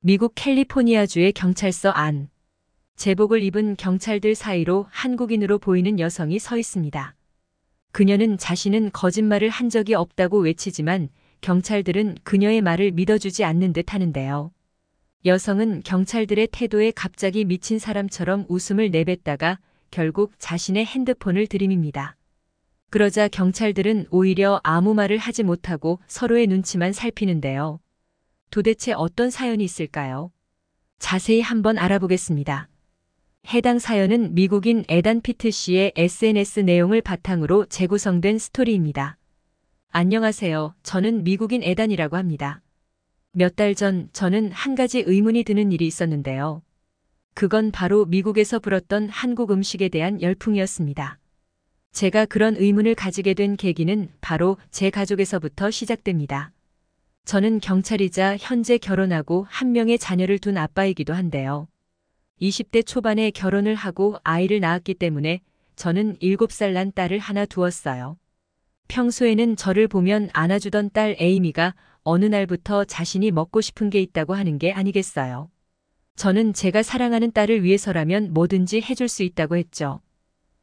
미국 캘리포니아주의 경찰서 안. 제복을 입은 경찰들 사이로 한국인으로 보이는 여성이 서 있습니다. 그녀는 자신은 거짓말을 한 적이 없다고 외치지만 경찰들은 그녀의 말을 믿어주지 않는 듯 하는데요. 여성은 경찰들의 태도에 갑자기 미친 사람처럼 웃음을 내뱉다가 결국 자신의 핸드폰을 들이밉니다. 그러자 경찰들은 오히려 아무 말을 하지 못하고 서로의 눈치만 살피는데요. 도대체 어떤 사연이 있을까요? 자세히 한번 알아보겠습니다. 해당 사연은 미국인 에단 피트 씨의 SNS 내용을 바탕으로 재구성된 스토리입니다. 안녕하세요. 저는 미국인 에단이라고 합니다. 몇 달 전 저는 한 가지 의문이 드는 일이 있었는데요. 그건 바로 미국에서 불었던 한국 음식에 대한 열풍이었습니다. 제가 그런 의문을 가지게 된 계기는 바로 제 가족에서부터 시작됩니다. 저는 경찰이자 현재 결혼하고 한 명의 자녀를 둔 아빠이기도 한데요. 20대 초반에 결혼을 하고 아이를 낳았기 때문에 저는 7살 난 딸을 하나 두었어요. 평소에는 저를 보면 안아주던 딸 에이미가 어느 날부터 자신이 먹고 싶은 게 있다고 하는 게 아니겠어요. 저는 제가 사랑하는 딸을 위해서라면 뭐든지 해줄 수 있다고 했죠.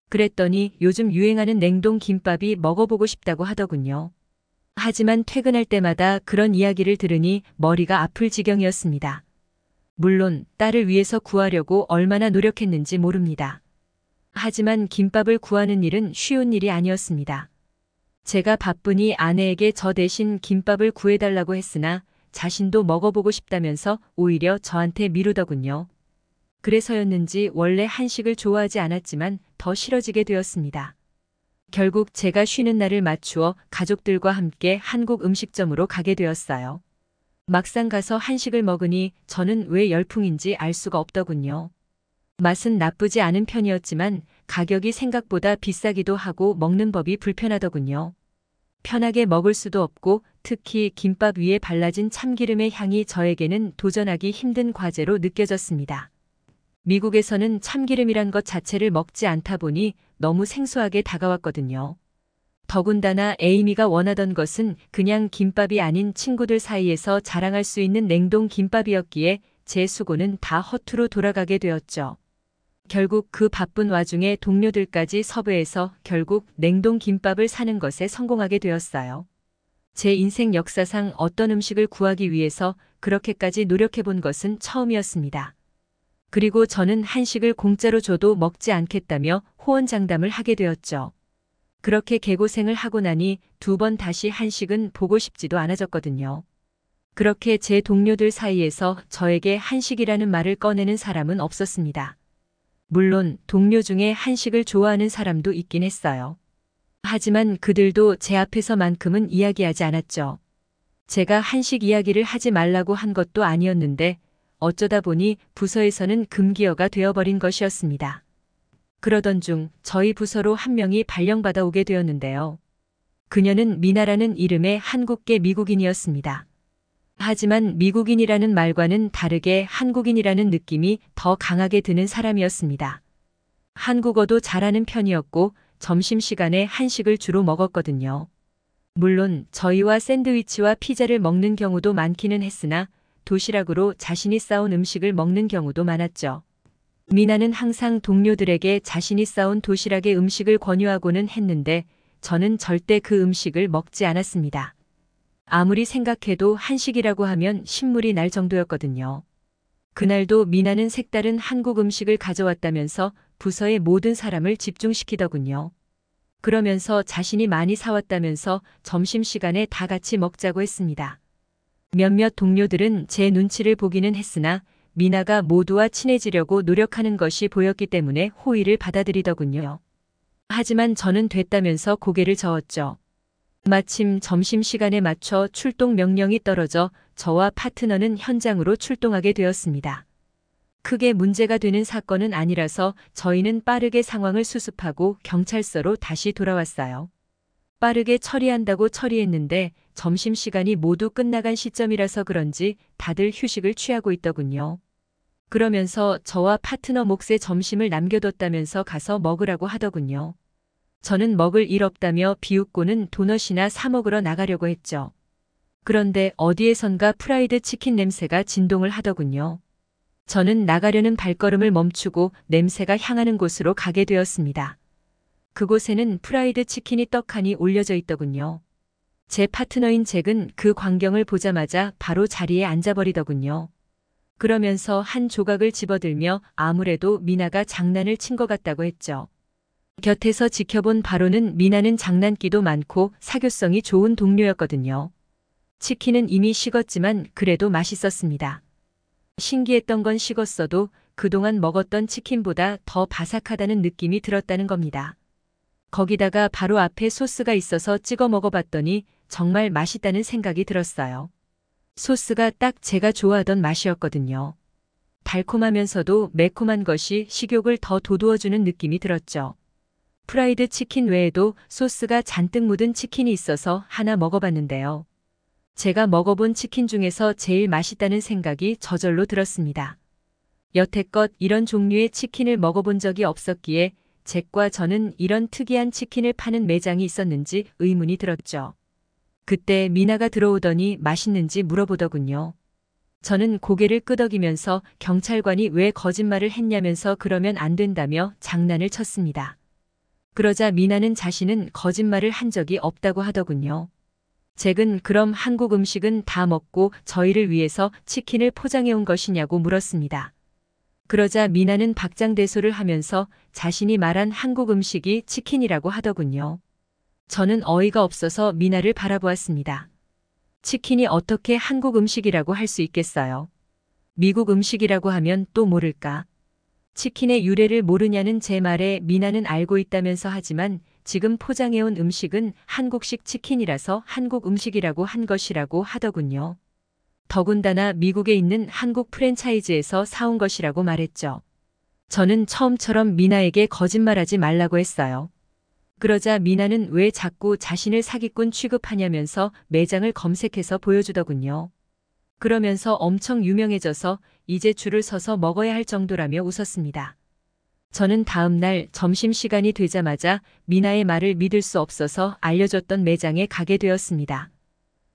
그랬더니 요즘 유행하는 냉동 김밥이 먹어보고 싶다고 하더군요. 하지만 퇴근할 때마다 그런 이야기를 들으니 머리가 아플 지경이었습니다. 물론 딸을 위해서 구하려고 얼마나 노력했는지 모릅니다. 하지만 김밥을 구하는 일은 쉬운 일이 아니었습니다. 제가 바쁘니 아내에게 저 대신 김밥을 구해달라고 했으나 자신도 먹어보고 싶다면서 오히려 저한테 미루더군요. 그래서였는지 원래 한식을 좋아하지 않았지만 더 싫어지게 되었습니다. 결국 제가 쉬는 날을 맞추어 가족들과 함께 한국 음식점으로 가게 되었어요. 막상 가서 한식을 먹으니 저는 왜 열풍인지 알 수가 없더군요. 맛은 나쁘지 않은 편이었지만 가격이 생각보다 비싸기도 하고 먹는 법이 불편하더군요. 편하게 먹을 수도 없고 특히 김밥 위에 발라진 참기름의 향이 저에게는 도전하기 힘든 과제로 느껴졌습니다. 미국에서는 참기름이란 것 자체를 먹지 않다 보니 너무 생소하게 다가왔거든요. 더군다나 에이미가 원하던 것은 그냥 김밥이 아닌 친구들 사이에서 자랑할 수 있는 냉동 김밥이었기에 제 수고는 다 허투루 돌아가게 되었죠. 결국 그 바쁜 와중에 동료들까지 섭외해서 결국 냉동 김밥을 사는 것에 성공하게 되었어요. 제 인생 역사상 어떤 음식을 구하기 위해서 그렇게까지 노력해본 것은 처음이었습니다. 그리고 저는 한식을 공짜로 줘도 먹지 않겠다며 호언장담을 하게 되었죠. 그렇게 개고생을 하고 나니 두 번 다시 한식은 보고 싶지도 않아졌거든요. 그렇게 제 동료들 사이에서 저에게 한식이라는 말을 꺼내는 사람은 없었습니다. 물론 동료 중에 한식을 좋아하는 사람도 있긴 했어요. 하지만 그들도 제 앞에서만큼은 이야기하지 않았죠. 제가 한식 이야기를 하지 말라고 한 것도 아니었는데 어쩌다 보니 부서에서는 금기어가 되어버린 것이었습니다. 그러던 중 저희 부서로 한 명이 발령받아 오게 되었는데요. 그녀는 미나라는 이름의 한국계 미국인이었습니다. 하지만 미국인이라는 말과는 다르게 한국인이라는 느낌이 더 강하게 드는 사람이었습니다. 한국어도 잘하는 편이었고 점심시간에 한식을 주로 먹었거든요. 물론 저희와 샌드위치와 피자를 먹는 경우도 많기는 했으나 도시락으로 자신이 싸온 음식을 먹는 경우도 많았죠. 미나는 항상 동료들에게 자신이 싸온 도시락의 음식을 권유하고는 했는데 저는 절대 그 음식을 먹지 않았습니다. 아무리 생각해도 한식이라고 하면 신물이 날 정도였거든요. 그날도 미나는 색다른 한국 음식을 가져왔다면서 부서의 모든 사람을 집중시키더군요. 그러면서 자신이 많이 사왔다면서 점심시간에 다 같이 먹자고 했습니다. 몇몇 동료들은 제 눈치를 보기는 했으나 미나가 모두와 친해지려고 노력하는 것이 보였기 때문에 호의를 받아들이더군요. 하지만 저는 됐다면서 고개를 저었죠. 마침 점심시간에 맞춰 출동 명령이 떨어져 저와 파트너는 현장으로 출동하게 되었습니다. 크게 문제가 되는 사건은 아니라서 저희는 빠르게 상황을 수습하고 경찰서로 다시 돌아왔어요. 빠르게 처리한다고 처리했는데 점심시간이 모두 끝나간 시점이라서 그런지 다들 휴식을 취하고 있더군요. 그러면서 저와 파트너 몫에 점심을 남겨뒀다면서 가서 먹으라고 하더군요. 저는 먹을 일 없다며 비웃고는 도넛이나 사 먹으러 나가려고 했죠. 그런데 어디에선가 프라이드 치킨 냄새가 진동을 하더군요. 저는 나가려는 발걸음을 멈추고 냄새가 향하는 곳으로 가게 되었습니다. 그곳에는 프라이드 치킨이 떡하니 올려져 있더군요. 제 파트너인 잭은 그 광경을 보자마자 바로 자리에 앉아버리더군요. 그러면서 한 조각을 집어들며 아무래도 미나가 장난을 친 것 같다고 했죠. 곁에서 지켜본 바로는 미나는 장난기도 많고 사교성이 좋은 동료였거든요. 치킨은 이미 식었지만 그래도 맛있었습니다. 신기했던 건 식었어도 그동안 먹었던 치킨보다 더 바삭하다는 느낌이 들었다는 겁니다. 거기다가 바로 앞에 소스가 있어서 찍어 먹어봤더니 정말 맛있다는 생각이 들었어요. 소스가 딱 제가 좋아하던 맛이었거든요. 달콤하면서도 매콤한 것이 식욕을 더 돋워주는 느낌이 들었죠. 프라이드 치킨 외에도 소스가 잔뜩 묻은 치킨이 있어서 하나 먹어봤는데요. 제가 먹어본 치킨 중에서 제일 맛있다는 생각이 저절로 들었습니다. 여태껏 이런 종류의 치킨을 먹어본 적이 없었기에 잭과 저는 이런 특이한 치킨을 파는 매장이 있었는지 의문이 들었죠. 그때 미나가 들어오더니 맛있는지 물어보더군요. 저는 고개를 끄덕이면서 경찰관이 왜 거짓말을 했냐면서 그러면 안 된다며 장난을 쳤습니다. 그러자 미나는 자신은 거짓말을 한 적이 없다고 하더군요. 잭은 그럼 한국 음식은 다 먹고 저희를 위해서 치킨을 포장해온 것이냐고 물었습니다. 그러자 미나는 박장대소를 하면서 자신이 말한 한국 음식이 치킨이라고 하더군요. 저는 어이가 없어서 미나를 바라보았습니다. 치킨이 어떻게 한국 음식이라고 할 수 있겠어요? 미국 음식이라고 하면 또 모를까? 치킨의 유래를 모르냐는 제 말에 미나는 알고 있다면서 하지만 지금 포장해온 음식은 한국식 치킨이라서 한국 음식이라고 한 것이라고 하더군요. 더군다나 미국에 있는 한국 프랜차이즈에서 사온 것이라고 말했죠. 저는 처음처럼 미나에게 거짓말하지 말라고 했어요. 그러자 미나는 왜 자꾸 자신을 사기꾼 취급하냐면서 매장을 검색해서 보여주더군요. 그러면서 엄청 유명해져서 이제 줄을 서서 먹어야 할 정도라며 웃었습니다. 저는 다음날 점심시간이 되자마자 미나의 말을 믿을 수 없어서 알려줬던 매장에 가게 되었습니다.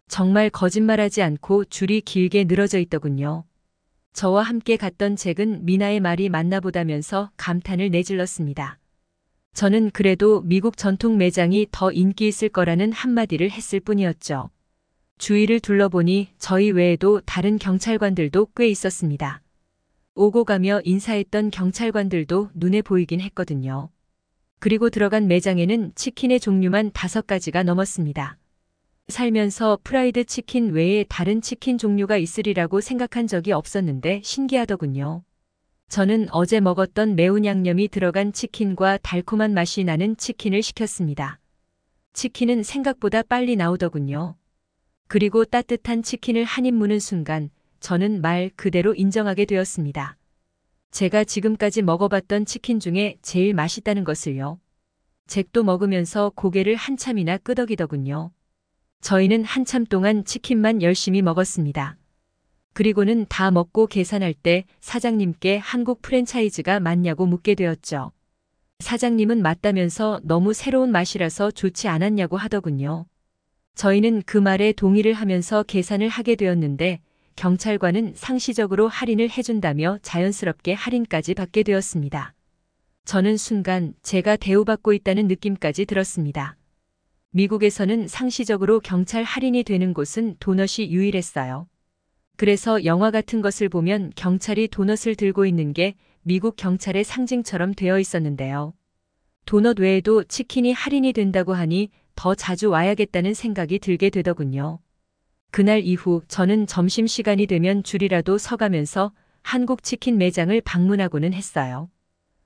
정말 거짓말하지 않고 줄이 길게 늘어져 있더군요. 저와 함께 갔던 잭은 미나의 말이 맞나 보다면서 감탄을 내질렀습니다. 저는 그래도 미국 전통 매장이 더 인기 있을 거라는 한마디를 했을 뿐이었죠. 주위를 둘러보니 저희 외에도 다른 경찰관들도 꽤 있었습니다. 오고 가며 인사했던 경찰관들도 눈에 보이긴 했거든요. 그리고 들어간 매장에는 치킨의 종류만 다섯 가지가 넘었습니다. 살면서 프라이드 치킨 외에 다른 치킨 종류가 있으리라고 생각한 적이 없었는데 신기하더군요. 저는 어제 먹었던 매운 양념이 들어간 치킨과 달콤한 맛이 나는 치킨을 시켰습니다. 치킨은 생각보다 빨리 나오더군요. 그리고 따뜻한 치킨을 한 입 무는 순간 저는 말 그대로 인정하게 되었습니다. 제가 지금까지 먹어봤던 치킨 중에 제일 맛있다는 것을요. 잭도 먹으면서 고개를 한참이나 끄덕이더군요. 저희는 한참 동안 치킨만 열심히 먹었습니다. 그리고는 다 먹고 계산할 때 사장님께 한국 프랜차이즈가 맞냐고 묻게 되었죠. 사장님은 맞다면서 너무 새로운 맛이라서 좋지 않았냐고 하더군요. 저희는 그 말에 동의를 하면서 계산을 하게 되었는데 경찰관은 상시적으로 할인을 해준다며 자연스럽게 할인까지 받게 되었습니다. 저는 순간 제가 대우받고 있다는 느낌까지 들었습니다. 미국에서는 상시적으로 경찰 할인이 되는 곳은 도넛이 유일했어요. 그래서 영화 같은 것을 보면 경찰이 도넛을 들고 있는 게 미국 경찰의 상징처럼 되어 있었는데요. 도넛 외에도 치킨이 할인이 된다고 하니 더 자주 와야겠다는 생각이 들게 되더군요. 그날 이후 저는 점심시간이 되면 줄이라도 서가면서 한국 치킨 매장을 방문하고는 했어요.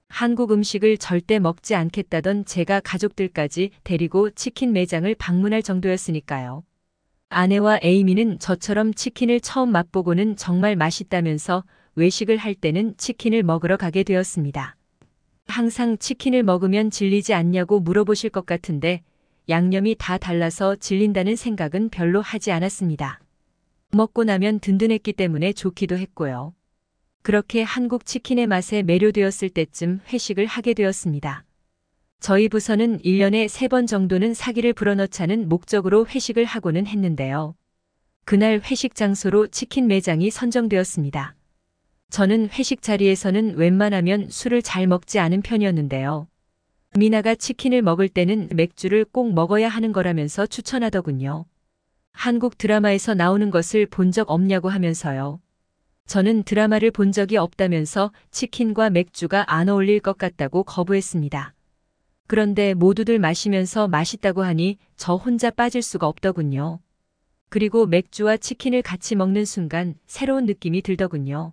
한국 음식을 절대 먹지 않겠다던 제가 가족들까지 데리고 치킨 매장을 방문할 정도였으니까요. 아내와 에이미는 저처럼 치킨을 처음 맛보고는 정말 맛있다면서 외식을 할 때는 치킨을 먹으러 가게 되었습니다. 항상 치킨을 먹으면 질리지 않냐고 물어보실 것 같은데 양념이 다 달라서 질린다는 생각은 별로 하지 않았습니다. 먹고 나면 든든했기 때문에 좋기도 했고요. 그렇게 한국 치킨의 맛에 매료되었을 때쯤 회식을 하게 되었습니다. 저희 부서는 1년에 3번 정도는 사기를 불어넣자는 목적으로 회식을 하고는 했는데요. 그날 회식 장소로 치킨 매장이 선정되었습니다. 저는 회식 자리에서는 웬만하면 술을 잘 먹지 않은 편이었는데요. 미나가 치킨을 먹을 때는 맥주를 꼭 먹어야 하는 거라면서 추천하더군요. 한국 드라마에서 나오는 것을 본 적 없냐고 하면서요. 저는 드라마를 본 적이 없다면서 치킨과 맥주가 안 어울릴 것 같다고 거부했습니다. 그런데 모두들 마시면서 맛있다고 하니 저 혼자 빠질 수가 없더군요. 그리고 맥주와 치킨을 같이 먹는 순간 새로운 느낌이 들더군요.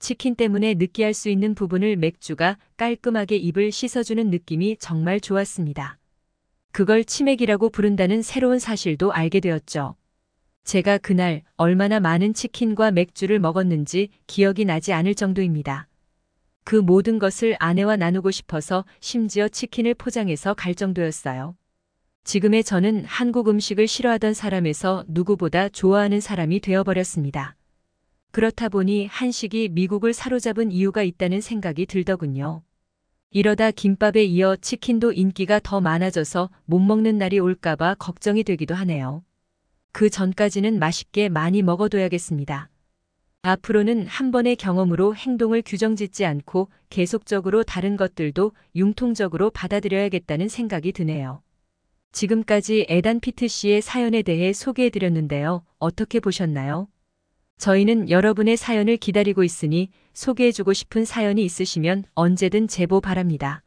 치킨 때문에 느끼할 수 있는 부분을 맥주가 깔끔하게 입을 씻어주는 느낌이 정말 좋았습니다. 그걸 치맥이라고 부른다는 새로운 사실도 알게 되었죠. 제가 그날 얼마나 많은 치킨과 맥주를 먹었는지 기억이 나지 않을 정도입니다. 그 모든 것을 아내와 나누고 싶어서 심지어 치킨을 포장해서 갈 정도였어요. 지금의 저는 한국 음식을 싫어하던 사람에서 누구보다 좋아하는 사람이 되어버렸습니다. 그렇다 보니 한식이 미국을 사로잡은 이유가 있다는 생각이 들더군요. 이러다 김밥에 이어 치킨도 인기가 더 많아져서 못 먹는 날이 올까봐 걱정이 되기도 하네요. 그 전까지는 맛있게 많이 먹어둬야겠습니다. 앞으로는 한 번의 경험으로 행동을 규정짓지 않고 계속적으로 다른 것들도 융통적으로 받아들여야겠다는 생각이 드네요. 지금까지 에단 피트 씨의 사연에 대해 소개해드렸는데요. 어떻게 보셨나요? 저희는 여러분의 사연을 기다리고 있으니 소개해주고 싶은 사연이 있으시면 언제든 제보 바랍니다.